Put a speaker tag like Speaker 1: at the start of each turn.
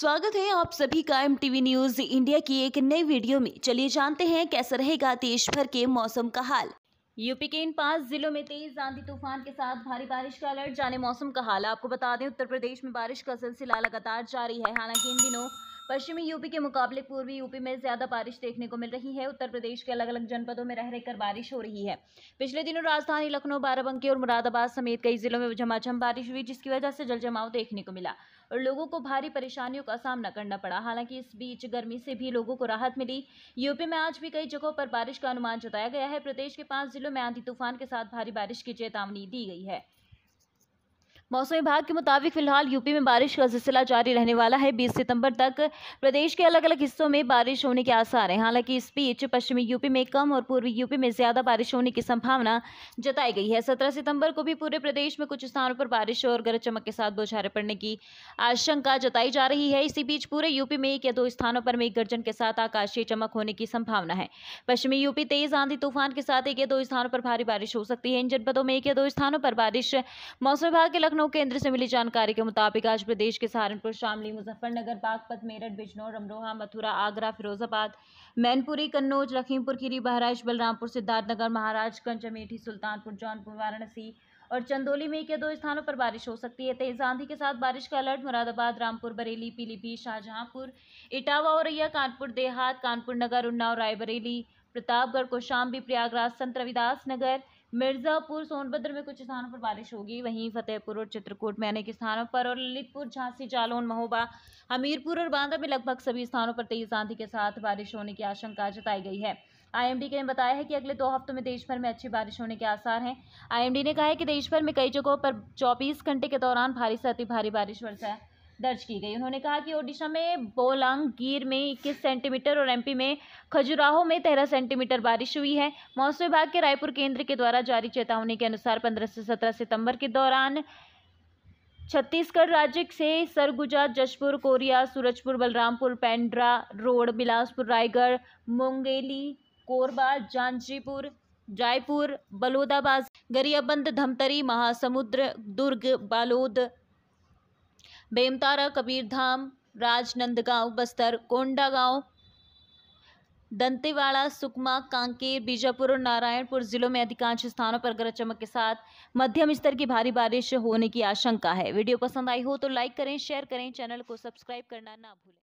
Speaker 1: स्वागत है आप सभी का एम टीवी न्यूज इंडिया की एक नई वीडियो में चलिए जानते हैं कैसा रहेगा देश भर के मौसम का हाल यूपी के इन पांच जिलों में तेज आंधी तूफान के साथ भारी बारिश का अलर्ट जाने मौसम का हाल आपको बता दें उत्तर प्रदेश में बारिश का सिलसिला लगातार जारी है हालांकि इन दिनों पश्चिमी यूपी के मुकाबले पूर्वी यूपी में ज़्यादा बारिश देखने को मिल रही है उत्तर प्रदेश के अलग अलग जनपदों में रह रहकर बारिश हो रही है पिछले दिनों राजधानी लखनऊ बाराबंकी और मुरादाबाद समेत कई जिलों में झमाझम बारिश हुई जिसकी वजह से जलजमाव देखने को मिला और लोगों को भारी परेशानियों का सामना करना पड़ा हालांकि इस बीच गर्मी से भी लोगों को राहत मिली यूपी में आज भी कई जगहों पर बारिश का अनुमान जताया गया है प्रदेश के पाँच जिलों में आंधी तूफान के साथ भारी बारिश की चेतावनी दी गई है मौसम विभाग के मुताबिक फिलहाल यूपी में बारिश का सिलसिला जारी रहने वाला है 20 सितंबर तक प्रदेश के अलग अलग हिस्सों में बारिश होने के आसार हैं हालांकि इस बीच पश्चिमी यूपी में कम और पूर्वी यूपी में ज्यादा बारिश होने की संभावना जताई गई है सत्रह सितंबर को भी पूरे प्रदेश में कुछ स्थानों पर बारिश और गरज चमक के साथ बौछारें पड़ने की आशंका जताई जा रही है इसी बीच पूरे यूपी में एक या दो स्थानों पर मेघ गर्जन के साथ आकाशीय चमक होने की संभावना है पश्चिमी यूपी तेज आंधी तूफान के साथ एक या दो स्थानों पर भारी बारिश हो सकती है इन जनपदों में एक या दो स्थानों पर बारिश मौसम विभाग के लखनऊ लखनऊ केंद्र से मिली जानकारी के मुताबिक आज प्रदेश के सहारनपुर शामली मुजफ्फरनगर बागपत मेरठ बिजनौर अमरोहा मथुरा आगरा फिरोजाबाद मैनपुरी कन्नौज लखीमपुर खीरी बहराइच बलरामपुर सिद्धार्थनगर महाराजगंज अमेठी सुल्तानपुर जौनपुर वाराणसी और चंदौली में या दो स्थानों पर बारिश हो सकती है तेज आंधी के साथ बारिश का अलर्ट मुरादाबाद रामपुर बरेली पीलीभीत शाहजहांपुर इटावा औरैया कानपुर देहात कानपुर नगर उन्नाव रायबरेली प्रतापगढ़ कोशाम्बी प्रयागराज संत रविदास नगर मिर्ज़ापुर सोनभद्र में कुछ स्थानों पर बारिश होगी वहीं फतेहपुर और चित्रकूट में अनेक स्थानों पर और ललितपुर झांसी जालौन महोबा हमीरपुर और बांदा में लगभग सभी स्थानों पर तेज आंधी के साथ बारिश होने की आशंका जताई गई है आईएमडी ने बताया है कि अगले दो हफ्तों में देश भर में अच्छी बारिश होने के आसार हैं आईएमडी ने कहा है कि देश भर में कई जगहों पर 24 घंटे के दौरान भारी से अति भारी बारिश वर्षा दर्ज की गई उन्होंने कहा कि ओडिशा में बोलांग गिर में इक्कीस सेंटीमीटर और एमपी में खजुराहो में तेरह सेंटीमीटर बारिश हुई है मौसम विभाग के रायपुर केंद्र के द्वारा जारी चेतावनी के अनुसार पंद्रह से सत्रह सितंबर के दौरान छत्तीसगढ़ राज्य से सरगुजा जशपुर कोरिया सूरजपुर बलरामपुर पेंड्रा रोड बिलासपुर रायगढ़ मुंगेली कोरबा जांजीपुर जयपुर बलोदाबाज गरियाबंद धमतरी महासमुद्र दुर्ग बालोद बेमतारा कबीरधाम राजनंदगांव बस्तर कोंडागांव दंतेवाड़ा सुकमा कांकेर बीजापुर और नारायणपुर जिलों में अधिकांश स्थानों पर गरज चमक के साथ मध्यम स्तर की भारी बारिश होने की आशंका है वीडियो पसंद आई हो तो लाइक करें शेयर करें चैनल को सब्सक्राइब करना ना भूलें